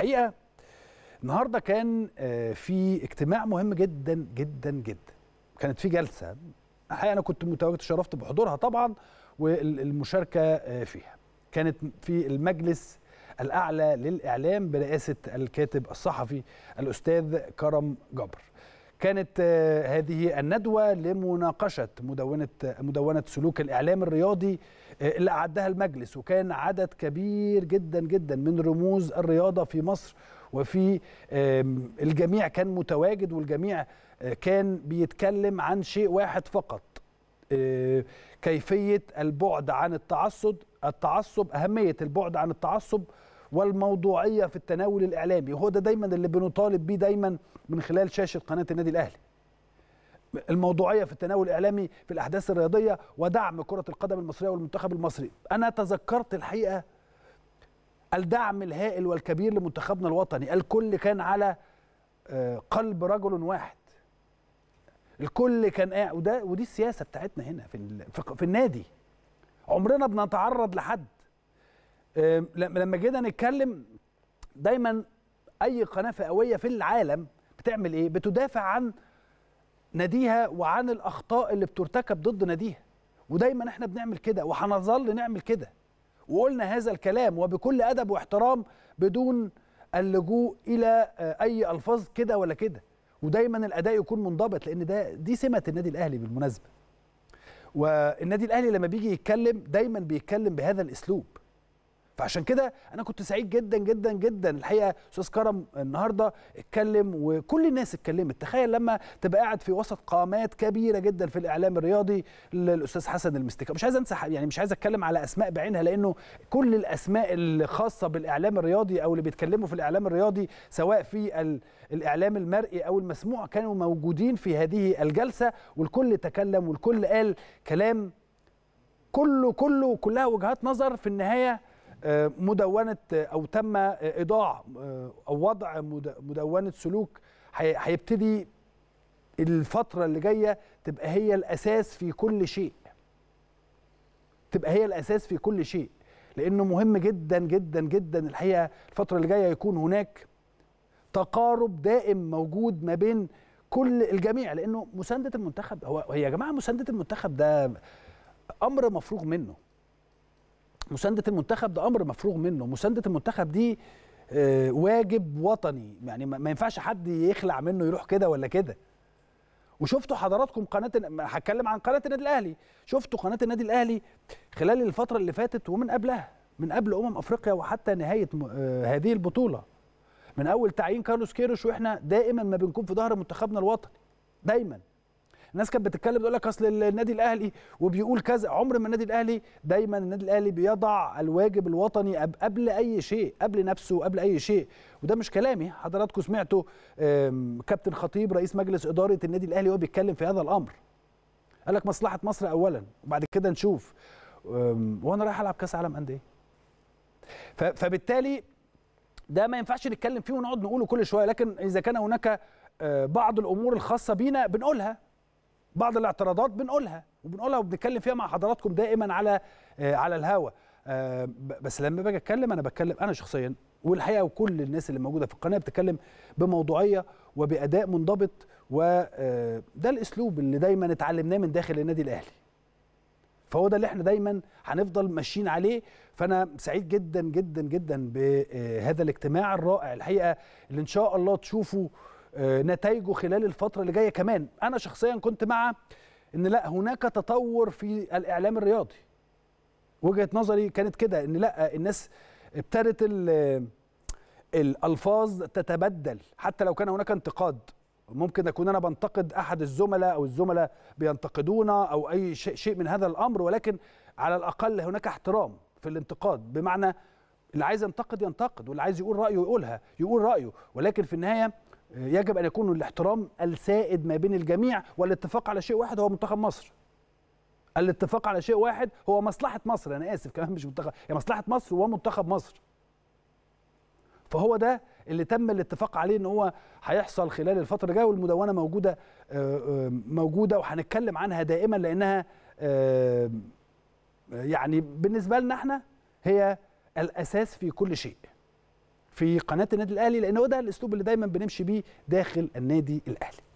الحقيقه النهارده كان آه، في اجتماع مهم جدا جدا جدا كانت في جلسه الحقيقه انا كنت متواجد شرفت بحضورها طبعا والمشاركه آه، فيها كانت في المجلس الاعلى للاعلام برئاسه الكاتب الصحفي الاستاذ كرم جبر كانت آه، هذه الندوة لمناقشة مدونة مدونة سلوك الإعلام الرياضي آه، اللي أعدها المجلس وكان عدد كبير جدا جدا من رموز الرياضة في مصر وفي الجميع كان متواجد والجميع آه، كان بيتكلم عن شيء واحد فقط كيفية البعد عن التعصب التعصب أهمية البعد عن التعصب والموضوعيه في التناول الاعلامي هو ده دايما اللي بنطالب بيه دايما من خلال شاشه قناه النادي الاهلي الموضوعيه في التناول الاعلامي في الاحداث الرياضيه ودعم كره القدم المصريه والمنتخب المصري انا تذكرت الحقيقه الدعم الهائل والكبير لمنتخبنا الوطني الكل كان على آه، قلب رجل واحد الكل كان قاعد وده ودي السياسه بتاعتنا هنا في في النادي عمرنا بنتعرض لحد لما جينا نتكلم دايما اي قناه فئويه في العالم بتعمل ايه بتدافع عن ناديها وعن الاخطاء اللي بترتكب ضد ناديها ودايما احنا بنعمل كده وهنظل نعمل كده وقلنا هذا الكلام وبكل ادب واحترام بدون اللجوء الى آه، اي الفاظ كده ولا كده ودايما الاداء يكون منضبط لان ده دي سمه النادي الاهلي بالمناسبه والنادي الاهلي لما بيجي يتكلم دايما بيتكلم بهذا الاسلوب فعشان كده انا كنت سعيد جدا جدا جدا الحقيقه استاذ كرم النهارده اتكلم وكل الناس اتكلمت تخيل لما تبقى قاعد في وسط قامات كبيره جدا في الاعلام الرياضي للاستاذ حسن المستكا مش عايز انسى يعني مش عايز اتكلم على اسماء بعينها لانه كل الاسماء الخاصه بالاعلام الرياضي او اللي بيتكلموا في الاعلام الرياضي سواء في الاعلام المرئي او المسموع كانوا موجودين في هذه الجلسه والكل تكلم والكل قال كلام كله كله كلها وجهات نظر في النهايه آه، مدونه آه، او تم آه، ايضاع او وضع مدونه سلوك هيبتدي الفتره اللي جايه تبقى هي الاساس في كل شيء تبقى هي الاساس في كل شيء لانه مهم جدا جدا جدا الحقيقه الفتره اللي جايه يكون هناك تقارب دائم موجود ما بين كل الجميع لانه مسانده المنتخب هو يا جماعه مسانده المنتخب ده امر مفروغ منه مسانده المنتخب ده امر مفروغ منه مسانده المنتخب دي آه، واجب وطني يعني ما ينفعش حد يخلع منه يروح كده ولا كده وشفتوا حضراتكم قناه هتكلم عن قناه النادي الاهلي شفتوا قناه النادي الاهلي خلال الفتره اللي فاتت ومن قبلها من قبل امم افريقيا وحتى نهايه آه، هذه البطوله من اول تعيين كارلوس كيروش واحنا دائما ما بنكون في ظهر منتخبنا الوطني دايما الناس كانت بتتكلم تقول لك اصل النادي الاهلي وبيقول كذا عمر ما النادي الاهلي دايما النادي الاهلي بيضع الواجب الوطني قبل اي شيء قبل نفسه قبل اي شيء وده مش كلامي حضراتكم سمعتوا كابتن خطيب رئيس مجلس اداره النادي الاهلي وهو بيتكلم في هذا الامر قال لك مصلحه مصر اولا وبعد كده نشوف وانا رايح العب كاس عالم انديه فبالتالي ده ما ينفعش نتكلم فيه ونقعد نقوله كل شويه لكن اذا كان هناك آه، بعض الامور الخاصه بينا بنقولها بعض الاعتراضات بنقولها وبنقولها وبنتكلم فيها مع حضراتكم دائما على آه، على الهوا آه، بس لما باجي اتكلم انا بتكلم انا شخصيا والحقيقه وكل الناس اللي موجوده في القناه بتتكلم بموضوعيه وباداء منضبط وده آه، الاسلوب اللي دايما اتعلمناه من داخل النادي الاهلي فهو ده اللي احنا دايما هنفضل ماشيين عليه فانا سعيد جدا جدا جدا بهذا الاجتماع الرائع الحقيقه اللي ان شاء الله تشوفوا آه، نتائجه خلال الفتره اللي جايه كمان انا شخصيا كنت مع ان لا هناك تطور في الاعلام الرياضي وجهه نظري كانت كده ان لا الناس ابتدت الالفاظ تتبدل حتى لو كان هناك انتقاد ممكن اكون انا بنتقد احد الزملاء او الزملاء بينتقدونا او اي شيء من هذا الامر ولكن على الاقل هناك احترام في الانتقاد بمعنى اللي عايز ينتقد ينتقد واللي عايز يقول رايه يقولها يقول رايه ولكن في النهايه يجب ان يكون الاحترام السائد ما بين الجميع والاتفاق على شيء واحد هو منتخب مصر الاتفاق على شيء واحد هو مصلحه مصر انا اسف كمان مش منتخب هي مصلحه مصر ومنتخب مصر فهو ده اللي تم الاتفاق عليه ان هو هيحصل خلال الفتره الجايه والمدونه موجوده آه، آه، موجوده وهنتكلم عنها دائما لانها آه، يعني بالنسبه لنا احنا هي الاساس في كل شيء في قناه النادي الاهلي لان هو ده الاسلوب اللي دايما بنمشي بيه داخل النادي الاهلي